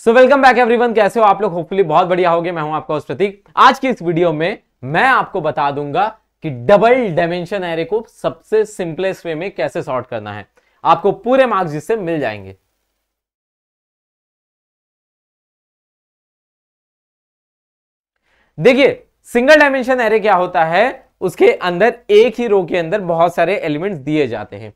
so welcome back everyone कैसे हो आप लोग होपफुली बहुत बढ़िया होगे मैं हूं आपका उस प्रतीक आज की इस वीडियो में मैं आपको बता दूंगा कि डबल डायमेंशन एरे को सबसे सिंपलेस्ट वे में कैसे सॉर्ट करना है आपको पूरे मार्क्स जिससे मिल जाएंगे देखिए सिंगल डायमेंशन एरे क्या होता है उसके अंदर एक ही रो के अंदर बहुत सारे एलिमेंट दिए जाते हैं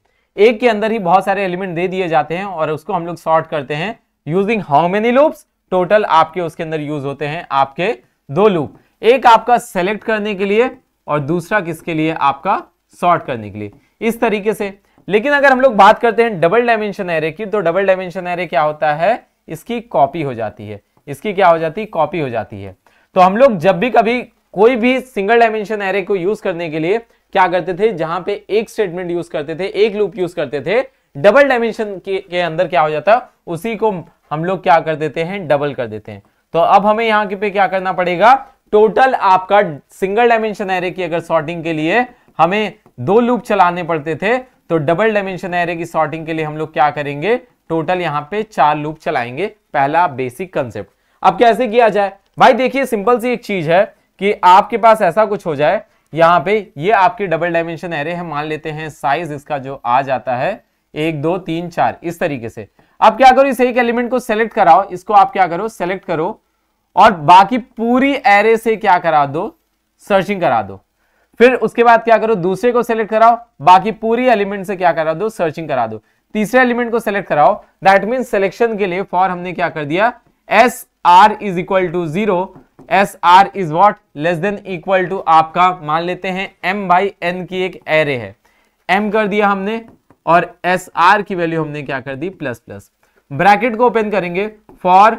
एक के अंदर ही बहुत सारे एलिमेंट दे दिए जाते हैं और उसको हम लोग सॉर्ट करते हैं using how many loops total आपके उसके अंदर यूज होते हैं आपके दो लूप एक आपका सेलेक्ट करने के लिए और दूसरा किसके लिए आपका सॉर्ट करने के लिए इस तरीके से लेकिन अगर हम लोग बात करते हैं डबल डायमेंशन एरे की तो डबल डायमेंशन एरे क्या होता है इसकी कॉपी हो जाती है इसकी क्या हो जाती है कॉपी हो जाती है तो हम लोग जब भी कभी कोई भी सिंगल डायमेंशन एरे को यूज करने के लिए क्या करते थे जहां पे एक स्टेटमेंट यूज करते थे एक लूप यूज करते थे डबल डायमेंशन के, के अंदर क्या हो जाता है उसी को हम लोग क्या कर देते हैं डबल कर देते हैं तो अब हमें यहाँ पे क्या करना पड़ेगा टोटल आपका सिंगल डायमेंशन एरे की अगर सॉर्टिंग के लिए हमें दो लूप चलाने पड़ते थे तो डबल डायमेंशन एरे की सॉर्टिंग के लिए हम लोग क्या करेंगे टोटल यहाँ पे चार लूप चलाएंगे पहला बेसिक कंसेप्ट अब कैसे किया जाए भाई देखिए सिंपल सी एक चीज है कि आपके पास ऐसा कुछ हो जाए यहाँ पे ये आपके डबल डायमेंशन एरे है मान लेते हैं साइज इसका जो आ जाता है एक दो तीन चार इस तरीके से अब क्या करो इस एक एलिमेंट को सेलेक्ट कराओ इसको आप क्या करो सेलेक्ट करो और बाकी पूरी एरे से क्या करा दो सर्चिंग करा दो फिर उसके बाद क्या करो दूसरे को सेलेक्ट कराओ बाकी पूरी एलिमेंट से क्या करा दो सर्चिंग करा दो तीसरे एलिमेंट को सेलेक्ट कराओ दैट मीन सिलेक्शन के लिए फॉर हमने क्या कर दिया S R is equal to zero S R is what less than equal to आपका मान लेते हैं एम बाई एन की एक एरे है एम कर दिया हमने और एस आर की वैल्यू हमने क्या कर दी प्लस प्लस ब्रैकेट को ओपन करेंगे फॉर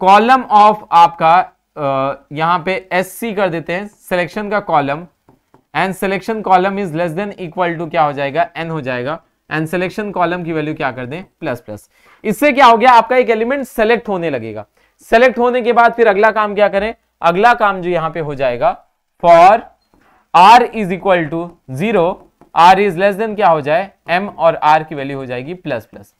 कॉलम ऑफ आपका आ, यहां पे एस सी कर देते हैं सिलेक्शन का column and selection column is less than equal to क्या हो जाएगा एन हो जाएगा एंड सिलेक्शन कॉलम की वैल्यू क्या कर दें प्लस प्लस इससे क्या हो गया आपका एक एलिमेंट सेलेक्ट होने लगेगा सेलेक्ट होने के बाद फिर अगला काम क्या करें अगला काम जो यहां पे हो जाएगा for R is equal to zero R is less than क्या हो जाए एम और आर की वैल्यू हो जाएगी प्लस प्लस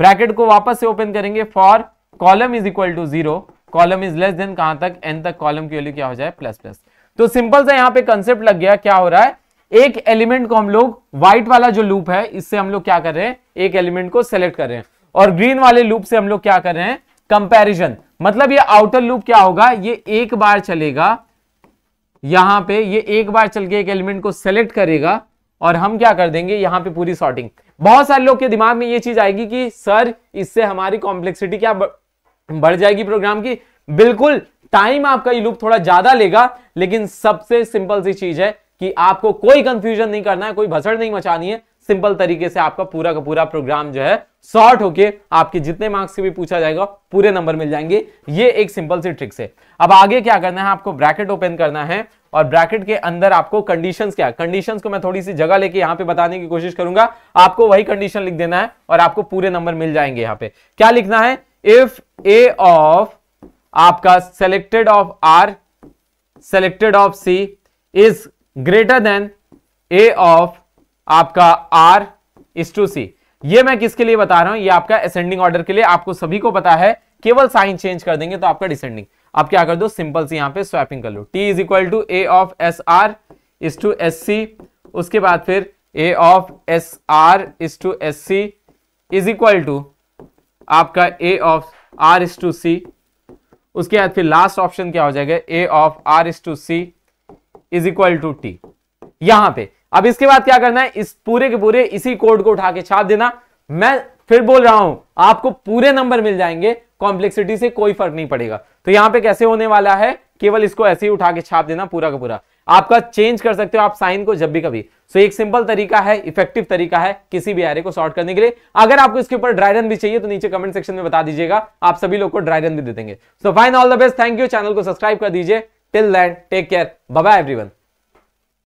ब्रैकेट को वापस से ओपन करेंगे for column is equal to zero column is less than कहां तक एन तक कॉलम की वैल्यू क्या हो जाए प्लस प्लस तो सिंपल सा यहाँ पे कंसेप्ट लग गया क्या हो रहा है एक एलिमेंट को हम लोग व्हाइट वाला जो लूप है इससे हम लोग क्या कर रहे हैं एक एलिमेंट को सेलेक्ट कर रहे हैं और ग्रीन वाले लूप से हम लोग क्या कर रहे हैं कंपैरिजन मतलब ये आउटर लूप क्या होगा ये एक बार चलेगा यहां पे ये एक बार चल के एक एलिमेंट को सेलेक्ट करेगा और हम क्या कर देंगे यहां पे पूरी सॉर्टिंग बहुत सारे लोग के दिमाग में ये चीज आएगी कि सर इससे हमारी कॉम्प्लेक्सिटी क्या बढ़ जाएगी प्रोग्राम की बिल्कुल टाइम आपका ये थोड़ा ज्यादा लेगा लेकिन सबसे सिंपल सी चीज है कि आपको कोई कंफ्यूजन नहीं करना है कोई भसड़ नहीं मचानी है सिंपल तरीके से आपका पूरा का पूरा प्रोग्राम जो है शॉर्ट होके आपके जितने मार्क्स से भी पूछा जाएगा पूरे नंबर मिल जाएंगे ये एक सिंपल सी ट्रिक्स है अब आगे क्या करना है आपको ब्रैकेट ओपन करना है और ब्रैकेट के अंदर आपको कंडीशंस क्या कंडीशंस को मैं थोड़ी सी जगह लेके यहां पे बताने की कोशिश करूंगा आपको वही कंडीशन लिख देना है और आपको पूरे नंबर मिल जाएंगे यहां पे क्या लिखना है इफ ए ऑफ आपका selected of R selected of C is greater than A of आपका आर इज टू सी ये मैं किसके लिए बता रहा हूं ये आपका असेंडिंग ऑर्डर के लिए आपको सभी को पता है केवल साइन चेंज कर देंगे तो आपका डिसेंडिंग आप क्या कर दो सिंपल से यहां पे स्वैपिंग कर लो T is equal to A of S R is to S C उसके बाद फिर A of S R is to S C is equal to आपका A of R is to C उसके बाद फिर लास्ट ऑप्शन क्या हो जाएगा A of R is to C is equal to T यहां पे अब इसके बाद क्या करना है इस पूरे के पूरे इसी कोड को उठा के छाप देना मैं फिर बोल रहा हूं आपको पूरे नंबर मिल जाएंगे कॉम्प्लेक्सिटी से कोई फर्क नहीं पड़ेगा तो यहां पे कैसे होने वाला है केवल इसको ऐसे ही उठा के छाप देना पूरा का पूरा आपका चेंज कर सकते हो आप साइन को जब भी कभी सो so, एक सिंपल तरीका है इफेक्टिव तरीका है किसी भी एरे को सॉर्ट करने के लिए अगर आपको इसके ऊपर ड्राई रन भी चाहिए तो नीचे कमेंट सेक्शन में बता दीजिएगा आप सभी लोग को ड्राई रन भी दे देंगे so fine all the best thank you channel को सब्सक्राइब कर दीजिए till then take care bye everyone